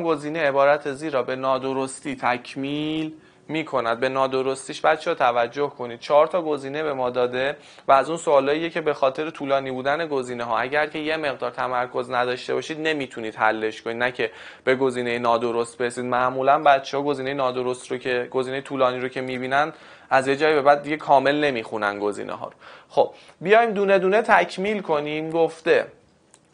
گزینه عبارت زیرا به نادرستی تکمیل می کند به نادرستیش بچه ها توجه کنید چهار تا گزینه به ما داده و از اون سوالاییه که به خاطر طولانی بودن گزینه ها اگر که یه مقدار تمرکز نداشته باشید نمیتونید حلش کنید نه که به گزینه نادرست برسید معمولا بچه ها گزینه نادرست رو که گزینه طولانی رو که میبینن از یه جایی به بعد دیگه کامل نمیخونن گزینه ها رو خب بیایم دونه دونه تکمیل کنیم گفته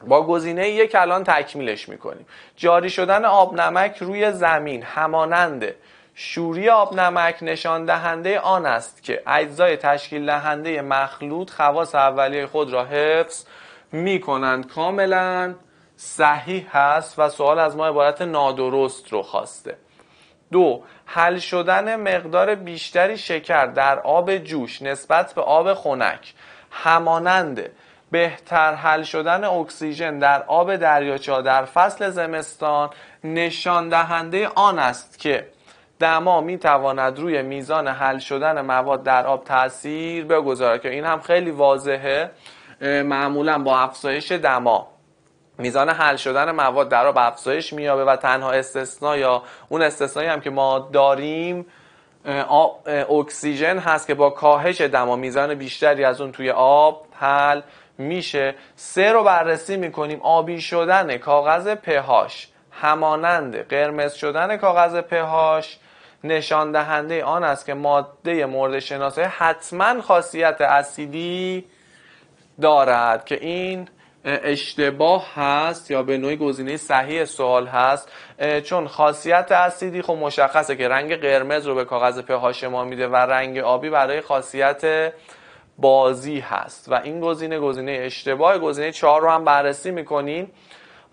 با گزینه یک الان تکمیلش میکنیم جاری شدن آب نمک روی زمین همانند شوری آب نمک نشان دهنده آن است که اجزای تشکیل دهنده مخلوط خواص اولیه خود را حفظ می کنند کاملا صحیح هست و سوال از ما عبارت نادرست رو خواسته دو حل شدن مقدار بیشتری شکر در آب جوش نسبت به آب خنک همانند بهتر حل شدن اکسیژن در آب دریاچه در فصل زمستان نشان دهنده آن است که دما می تواند روی میزان حل شدن مواد در آب تاثیر بگذارد که این هم خیلی واضحه معمولا با افزایش دما میزان حل شدن مواد در آب افزایش میابه و تنها استثنا یا اون استثنایی هم که ما داریم اکسیژن هست که با کاهش دما میزان بیشتری از اون توی آب حل میشه سه رو بررسی میکنیم آبی شدن کاغذ پهاش همانند قرمز شدن کاغذ پهاش نشان دهنده آن است که ماده مورد شناسایی حتما خاصیت اسیدی دارد که این اشتباه هست یا به نوعی گزینه صحیح سوال هست چون خاصیت اسیدی خب مشخصه که رنگ قرمز رو به کاغذ پهاش ما میده و رنگ آبی برای خاصیت بازی هست و این گزینه گزینه اشتباه گزینه چهار رو هم بررسی میکنیم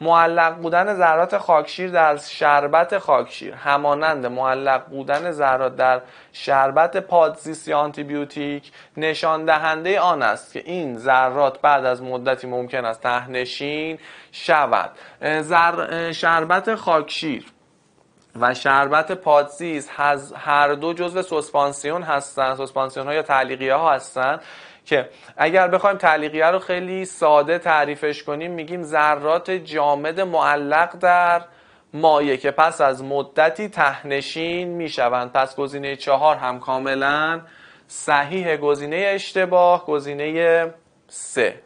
معلق بودن ذرات خاکشیر در شربت خاکشیر همانند معلق بودن ذرات در شربت پادزیسی آنتی بیوتیک نشان دهنده آن است که این ذرات بعد از مدتی ممکن است تهنشین شود شربت خاکشیر و شربت پادزیز هر دو جزء سوسپانسیون هستن سوسپانسیون ها یا تعلیقیه ها هستن که اگر بخوایم تعلیقیه رو خیلی ساده تعریفش کنیم میگیم ذرات جامد معلق در مایه که پس از مدتی تهنشین میشوند پس گزینه چهار هم کاملا صحیح گزینه اشتباه گزینه سه